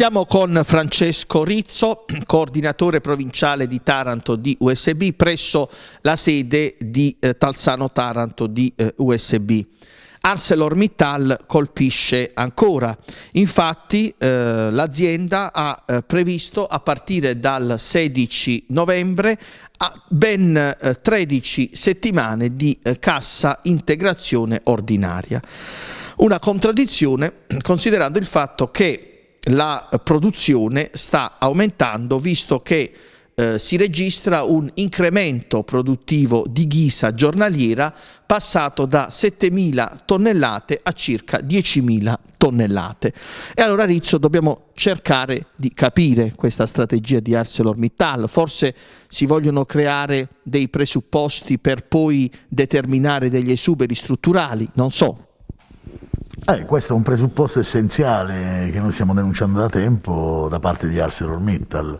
Siamo con Francesco Rizzo, coordinatore provinciale di Taranto di USB presso la sede di eh, Talsano Taranto di eh, USB. ArcelorMittal colpisce ancora. Infatti eh, l'azienda ha eh, previsto a partire dal 16 novembre ben eh, 13 settimane di eh, cassa integrazione ordinaria. Una contraddizione considerando il fatto che la produzione sta aumentando visto che eh, si registra un incremento produttivo di ghisa giornaliera passato da 7.000 tonnellate a circa 10.000 tonnellate. E allora Rizzo dobbiamo cercare di capire questa strategia di ArcelorMittal, forse si vogliono creare dei presupposti per poi determinare degli esuberi strutturali, non so, eh, questo è un presupposto essenziale che noi stiamo denunciando da tempo da parte di ArcelorMittal.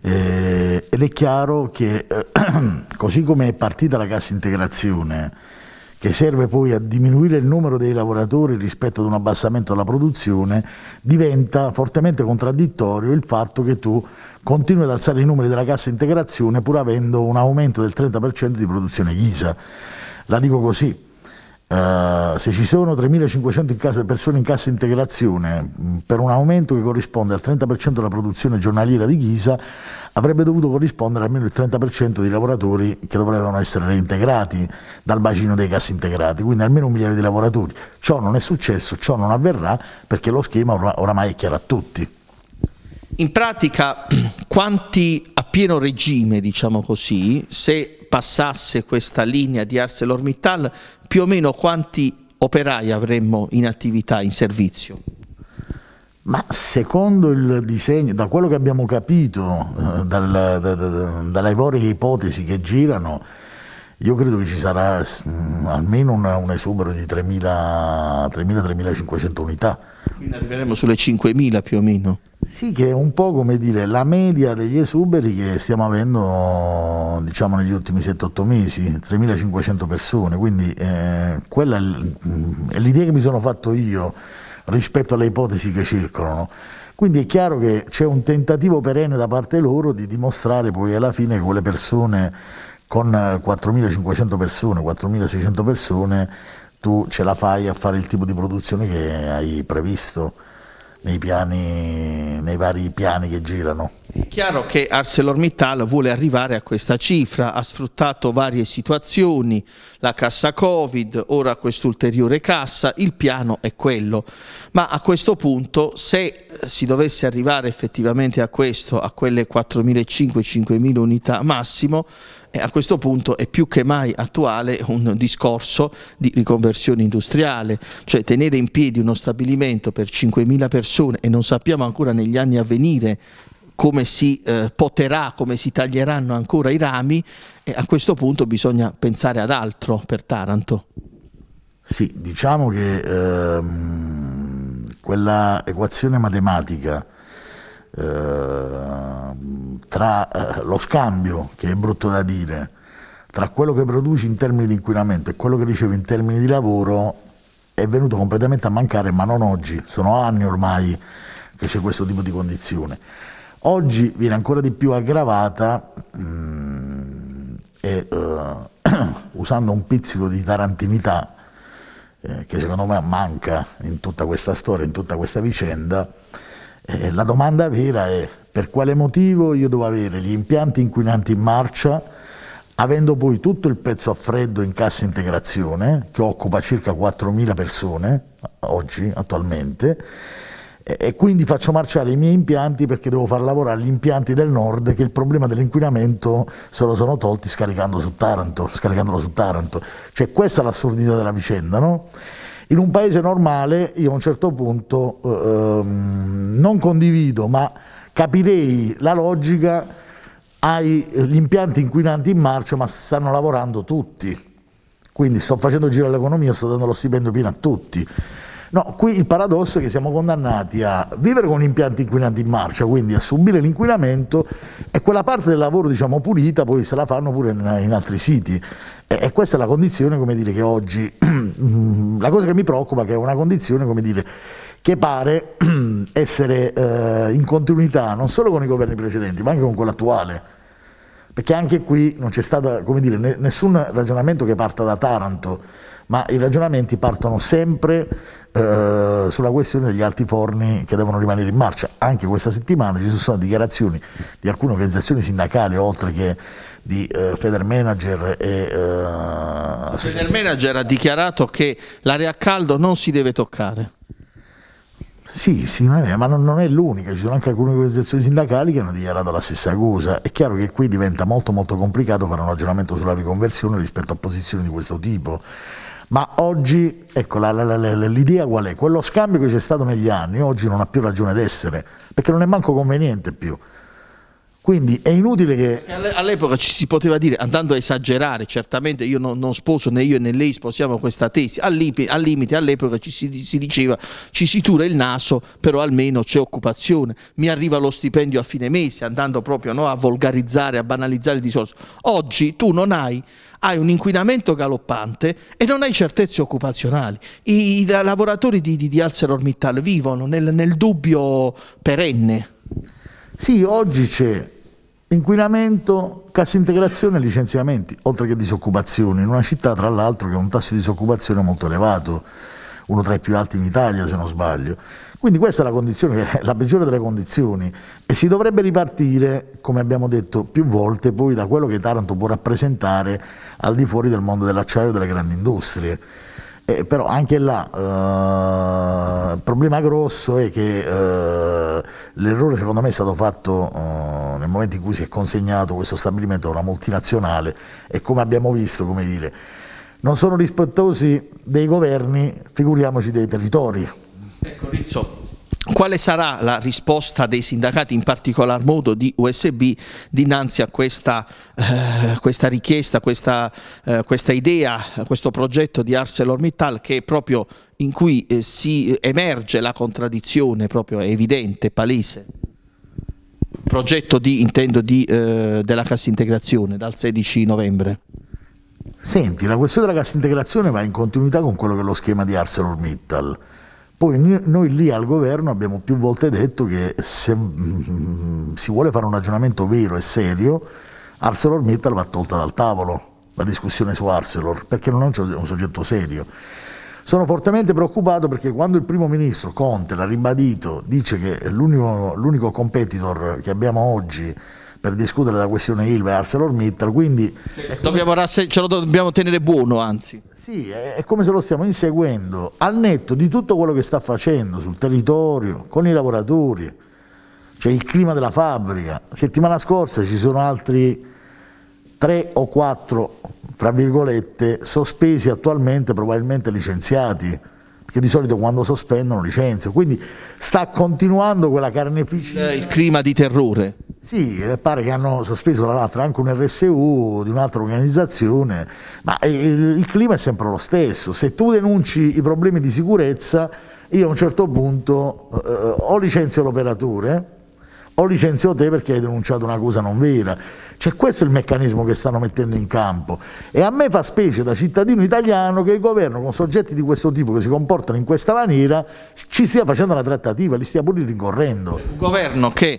Eh, ed è chiaro che eh, così come è partita la cassa integrazione, che serve poi a diminuire il numero dei lavoratori rispetto ad un abbassamento della produzione, diventa fortemente contraddittorio il fatto che tu continui ad alzare i numeri della cassa integrazione pur avendo un aumento del 30% di produzione ghisa. La dico così, Uh, se ci sono 3.500 in casa, persone in cassa integrazione mm, per un aumento che corrisponde al 30% della produzione giornaliera di Ghisa, avrebbe dovuto corrispondere almeno il 30% dei lavoratori che dovrebbero essere reintegrati dal bacino dei cassi integrati, quindi almeno un migliaio di lavoratori. Ciò non è successo, ciò non avverrà perché lo schema or oramai è chiaro a tutti. In pratica, quanti a pieno regime, diciamo così, se passasse questa linea di ArcelorMittal, più o meno quanti operai avremmo in attività, in servizio? Ma secondo il disegno, da quello che abbiamo capito, eh, dal, da, da, dalle varie ipotesi che girano, io credo che ci sarà mm, almeno una, un esubero di 3.000-3.500 unità. Quindi arriveremo sulle 5.000 più o meno. Sì, che è un po' come dire la media degli esuberi che stiamo avendo diciamo, negli ultimi 7-8 mesi, 3.500 persone, quindi eh, quella mm, è l'idea che mi sono fatto io rispetto alle ipotesi che circolano. Quindi è chiaro che c'è un tentativo perenne da parte loro di dimostrare poi alla fine che quelle persone con 4.500 persone, 4.600 persone, tu ce la fai a fare il tipo di produzione che hai previsto nei, piani, nei vari piani che girano. È chiaro che ArcelorMittal vuole arrivare a questa cifra, ha sfruttato varie situazioni, la cassa Covid, ora quest'ulteriore cassa, il piano è quello, ma a questo punto se si dovesse arrivare effettivamente a questo, a quelle 4.500-5.000 unità massimo, eh, a questo punto è più che mai attuale un discorso di riconversione industriale, cioè tenere in piedi uno stabilimento per 5.000 persone e non sappiamo ancora negli anni a venire come si eh, poterà, come si taglieranno ancora i rami e a questo punto bisogna pensare ad altro per Taranto. Sì, diciamo che ehm, quella equazione matematica eh, tra eh, lo scambio, che è brutto da dire, tra quello che produci in termini di inquinamento e quello che ricevi in termini di lavoro è venuto completamente a mancare, ma non oggi, sono anni ormai che c'è questo tipo di condizione. Oggi viene ancora di più aggravata mh, mm, e, uh, usando un pizzico di tarantinità eh, che secondo me manca in tutta questa storia, in tutta questa vicenda, eh, la domanda vera è per quale motivo io devo avere gli impianti inquinanti in marcia, avendo poi tutto il pezzo a freddo in cassa integrazione, che occupa circa 4.000 persone oggi, attualmente, e quindi faccio marciare i miei impianti perché devo far lavorare gli impianti del nord che il problema dell'inquinamento se lo sono tolti scaricando su Taranto, scaricandolo su Taranto. Cioè questa è l'assurdità della vicenda, no? In un paese normale io a un certo punto eh, ehm, non condivido, ma capirei la logica, hai gli impianti inquinanti in marcia ma stanno lavorando tutti, quindi sto facendo girare l'economia, sto dando lo stipendio pieno a tutti. No, qui il paradosso è che siamo condannati a vivere con impianti inquinanti in marcia, quindi a subire l'inquinamento e quella parte del lavoro diciamo pulita poi se la fanno pure in, in altri siti. E, e, questa è la condizione, come dire, che oggi, mm, la cosa che mi preoccupa è che è una condizione, come dire, che pare essere eh, in continuità non solo con i governi precedenti, ma anche con quello attuale. Perché anche qui non c'è stato, come dire, nessun ragionamento che parta da Taranto, ma i ragionamenti partono sempre eh, sulla questione degli alti forni che devono rimanere in marcia. Anche questa settimana ci sono state dichiarazioni di alcune organizzazioni sindacali, oltre che di eh, Federmanager e... Eh, Manager ha dichiarato che l'area a caldo non si deve toccare. Sì, sì, ma non, è l'unica, ci sono anche alcune organizzazioni sindacali che hanno dichiarato la stessa cosa. È chiaro che qui diventa molto molto complicato fare un ragionamento sulla riconversione rispetto a posizioni di questo tipo. Ma oggi, ecco, la, la, la, l'idea qual è? Quello scambio che c'è stato negli anni oggi non ha più ragione d'essere, perché non è manco conveniente più. Quindi è inutile che... All'epoca ci si poteva dire, andando a esagerare, certamente io non, non sposo né io né lei sposiamo questa tesi, al, li, al limite all'epoca ci si, si, diceva ci si tura il naso, però almeno c'è occupazione, mi arriva lo stipendio a fine mese, andando proprio no, a volgarizzare, a banalizzare il discorso. Oggi tu non hai hai un inquinamento galoppante e non hai certezze occupazionali. I, i lavoratori di, di, di ArcelorMittal vivono nel, nel dubbio perenne. Sì, oggi c'è Inquinamento, cassa integrazione e licenziamenti, oltre che disoccupazione, in una città tra l'altro che ha un tasso di disoccupazione molto elevato, uno tra i più alti in Italia se non sbaglio. Quindi questa è la condizione, la peggiore delle condizioni e si dovrebbe ripartire, come abbiamo detto più volte, poi da quello che Taranto può rappresentare al di fuori del mondo dell'acciaio e delle grandi industrie. Eh, però anche là eh, il problema grosso è che eh, l'errore secondo me è stato fatto eh, nel momento in cui si è consegnato questo stabilimento a una multinazionale e come abbiamo visto, come dire, non sono rispettosi dei governi, figuriamoci dei territori. Ecco Rizzo, quale sarà la risposta dei sindacati, in particolar modo di USB, dinanzi a questa, eh, questa richiesta, questa, eh, questa idea, questo progetto di ArcelorMittal che è proprio in cui eh, si emerge la contraddizione, proprio è evidente, palese? progetto di, intendo di, eh, della cassa integrazione dal 16 novembre. Senti, la questione della cassa integrazione va in continuità con quello che è lo schema di ArcelorMittal. Poi noi lì al governo abbiamo più volte detto che se mm, mm, si vuole fare un ragionamento vero e serio, ArcelorMittal va tolta dal tavolo la discussione su Arcelor, perché non è un soggetto serio. Sono fortemente preoccupato perché quando il primo ministro Conte l'ha ribadito, dice che l'unico, l'unico competitor che abbiamo oggi per discutere la questione Ilva e ArcelorMittal, quindi... Dobbiamo rasse- ce lo dobbiamo tenere buono, anzi. Sì, è come se lo stiamo inseguendo al netto di tutto quello che sta facendo sul territorio, con i lavoratori, cioè il clima della fabbrica. Settimana scorsa ci sono altri tre o quattro, fra virgolette, sospesi attualmente, probabilmente licenziati, perché di solito quando sospendono licenziano, quindi sta continuando quella carneficina. Il clima di terrore. Sì, pare che hanno sospeso tra l'altro anche un RSU di un'altra organizzazione, ma eh, il clima è sempre lo stesso, se tu denunci i problemi di sicurezza, io a un certo punto eh, eh o licenzio l'operatore, ho licenziato te perché hai denunciato una cosa non vera. Cioè questo è il meccanismo che stanno mettendo in campo e a me fa specie da cittadino italiano che il governo con soggetti di questo tipo che si comportano in questa maniera ci stia facendo una trattativa, li stia pure rincorrendo. Un governo che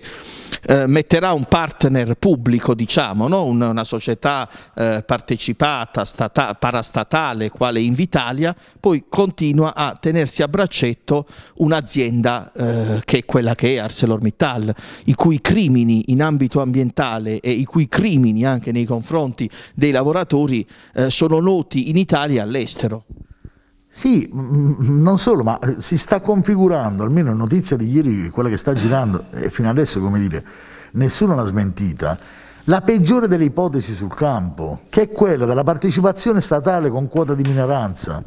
eh, metterà un partner pubblico, diciamo, no? una, una, società eh, partecipata, stata, parastatale, quale Invitalia, poi continua a tenersi a braccetto un'azienda eh, che è quella che è ArcelorMittal, i cui crimini in ambito ambientale e i cui crimini anche nei confronti dei lavoratori eh, sono noti in Italia e all'estero. Sì, non solo, ma eh, si sta configurando, almeno la notizia di ieri, quella che sta girando, e fino adesso, come dire, nessuno l'ha smentita, la peggiore delle ipotesi sul campo, che è quella della partecipazione statale con quota di minoranza.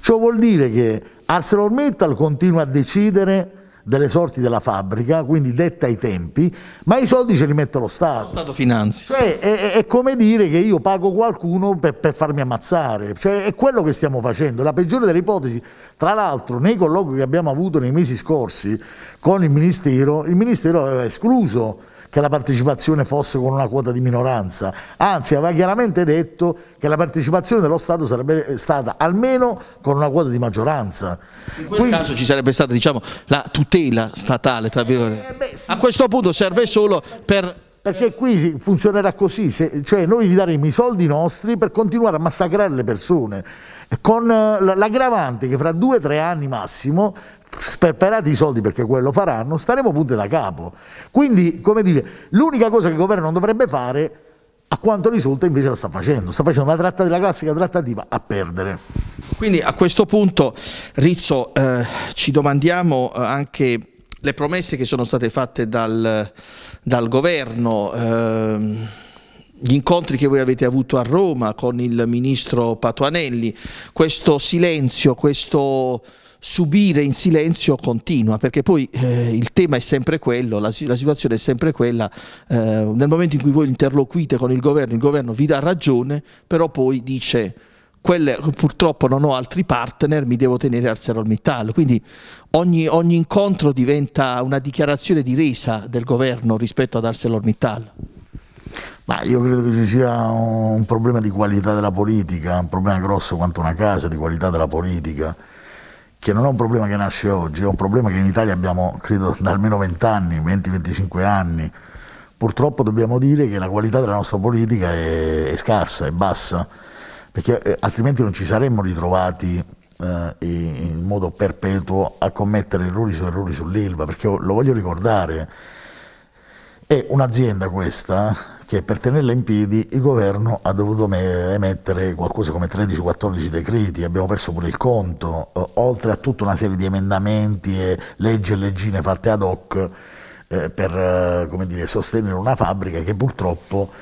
Ciò vuol dire che ArcelorMittal continua a decidere delle sorti della fabbrica, quindi detta i tempi, ma i soldi ce li mette lo Stato. Lo Stato finanzi. Cioè, è, è, come dire che io pago qualcuno per, per farmi ammazzare, cioè, è quello che stiamo facendo, la peggiore delle ipotesi. Tra l'altro, nei colloqui che abbiamo avuto nei mesi scorsi con il Ministero, il Ministero aveva escluso che la partecipazione fosse con una quota di minoranza, anzi aveva chiaramente detto che la partecipazione dello Stato sarebbe stata almeno con una quota di maggioranza. In quel Quindi, caso ci sarebbe stata diciamo, la tutela statale, tra eh, virgolette. Eh, beh, sì. A questo punto serve solo per perché qui funzionerà così, se, cioè noi gli daremo i soldi nostri per continuare a massacrare le persone, con eh, l'aggravante che fra due o tre anni massimo sperperati i soldi perché quello faranno, staremo punte da capo. Quindi, come dire, l'unica cosa che il governo non dovrebbe fare, a quanto risulta invece la sta facendo, sta facendo una tratta della classica trattativa a perdere. Quindi a questo punto, Rizzo, eh, ci domandiamo eh, anche le promesse che sono state fatte dal, dal governo. Ehm gli incontri che voi avete avuto a Roma con il ministro Patuanelli, questo silenzio, questo subire in silenzio continua, perché poi eh, il tema è sempre quello, la, la situazione è sempre quella, eh, nel momento in cui voi interloquite con il governo, il governo vi dà ragione, però poi dice quelle, purtroppo non ho altri partner, mi devo tenere ArcelorMittal. Quindi ogni, ogni, incontro diventa una dichiarazione di resa del governo rispetto ad ArcelorMittal. Ma io credo che ci sia un problema di qualità della politica, un problema grosso quanto una casa di qualità della politica che non è un problema che nasce oggi, è un problema che in Italia abbiamo, credo, da almeno 20 anni, 20-25 anni. Purtroppo dobbiamo dire che la qualità della nostra politica è, è scarsa, è bassa, perché eh, altrimenti non ci saremmo ritrovati eh, in modo perpetuo a commettere errori su errori sull'Ilva, perché lo voglio ricordare è un'azienda questa eh, che per tenerla in piedi il governo ha dovuto emettere qualcosa come 13-14 decreti, abbiamo perso pure il conto, eh, oltre a tutta una serie di emendamenti e leggi e leggine fatte ad hoc eh, per eh, dire, sostenere una fabbrica che purtroppo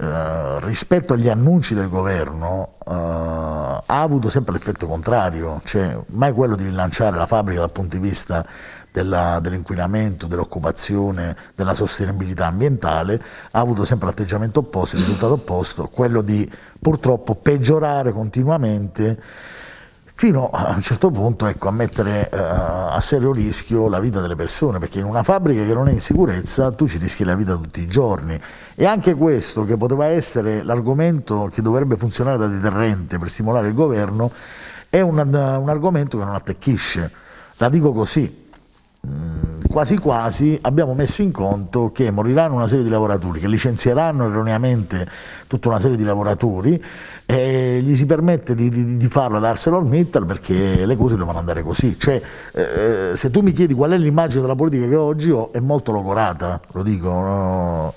eh, rispetto agli annunci del governo eh, ha avuto sempre l'effetto contrario, cioè mai quello di rilanciare la fabbrica dal punto di vista dell'inquinamento, dell'occupazione, della sostenibilità ambientale, ha avuto sempre l'atteggiamento opposto, il risultato opposto, quello di purtroppo peggiorare continuamente fino a un certo punto ecco, a mettere eh, a serio rischio la vita delle persone, perché in una fabbrica che non è in sicurezza tu ci rischi la vita tutti i giorni. E anche questo, che poteva essere l'argomento che dovrebbe funzionare da deterrente per stimolare il governo, è un, un argomento che non attecchisce. La dico così, Mm, quasi quasi abbiamo messo in conto che moriranno una serie di lavoratori, che licenzieranno erroneamente tutta una serie di lavoratori e gli si permette di, di, di farlo ad ArcelorMittal perché le cose devono andare così. Cioè, eh, eh, se tu mi chiedi qual è l'immagine della politica che oggi ho, è molto logorata, lo dico. No?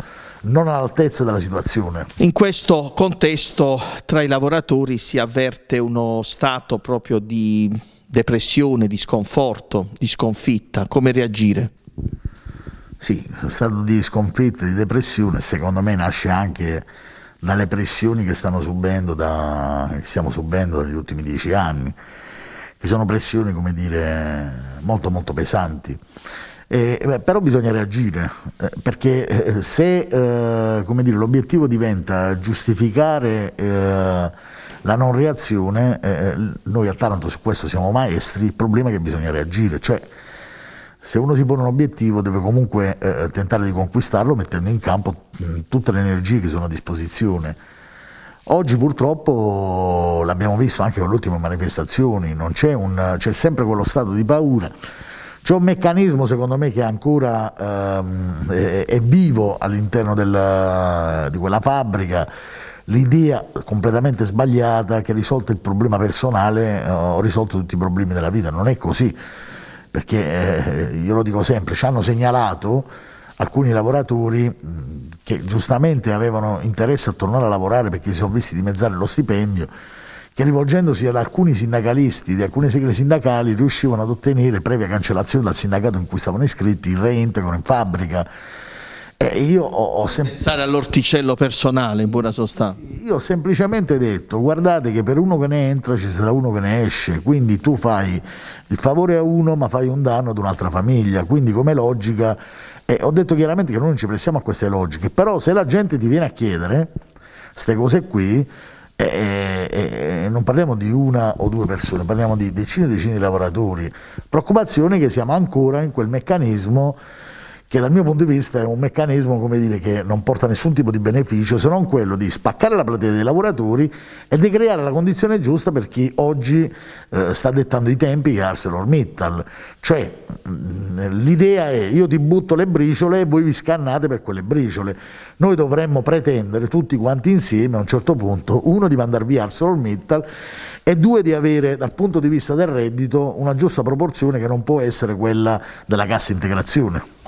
non all'altezza della situazione. In questo contesto tra i lavoratori si avverte uno stato proprio di depressione, di sconforto, di sconfitta, come reagire? Sì, lo stato di sconfitta, di depressione, secondo me nasce anche dalle pressioni che, subendo da, che stiamo subendo negli ultimi dieci anni, che sono pressioni, come dire, molto molto pesanti. Eh, beh, però bisogna reagire, eh, perché eh, se eh, dire, l'obiettivo diventa giustificare eh, la non reazione, eh, eh, noi a Taranto su questo siamo maestri, il problema è che bisogna reagire, cioè se uno si pone un obiettivo deve comunque eh, eh tentare di conquistarlo mettendo in campo mh, mm, tutte le energie che sono a disposizione. Oggi purtroppo l'abbiamo visto anche con le ultime manifestazioni, c'è, un, c'è, sempre quello stato di paura, c'è un meccanismo secondo me che ancora ehm, è, è, vivo all'interno della, di quella fabbrica l'idea completamente sbagliata che risolto il problema personale eh, ho risolto tutti i problemi della vita, non è così, perché eh, io lo dico sempre, ci hanno segnalato alcuni lavoratori che giustamente avevano interesse a tornare a lavorare perché si sono visti dimezzare lo stipendio, che rivolgendosi ad alcuni sindacalisti di alcune sigle sindacali riuscivano ad ottenere, previa cancellazione dal sindacato in cui stavano iscritti, il reintegro in fabbrica eh, io ho, ho Pensare all'orticello personale in buona sostanza. Io ho semplicemente detto, guardate che per uno che ne entra ci sarà uno che ne esce, quindi tu fai il favore a uno ma fai un danno ad un'altra famiglia, quindi come logica, eh, ho detto chiaramente che noi non ci prestiamo a queste logiche, però se la gente ti viene a chiedere queste cose qui, eh, eh, eh, non parliamo di una o due persone, parliamo di decine e decine di lavoratori. Preoccupazione che siamo ancora in quel meccanismo che dal mio punto di vista è un meccanismo dire, che non porta nessun tipo di beneficio se non quello di spaccare la platea dei lavoratori e di creare la condizione giusta per chi oggi eh, sta dettando i tempi che è ArcelorMittal. Cioè l'idea è io ti butto le briciole e voi vi scannate per quelle briciole. Noi dovremmo pretendere tutti quanti insieme a un certo punto, uno di mandar via ArcelorMittal e due di avere dal punto di vista del reddito una giusta proporzione che non può essere quella della cassa integrazione.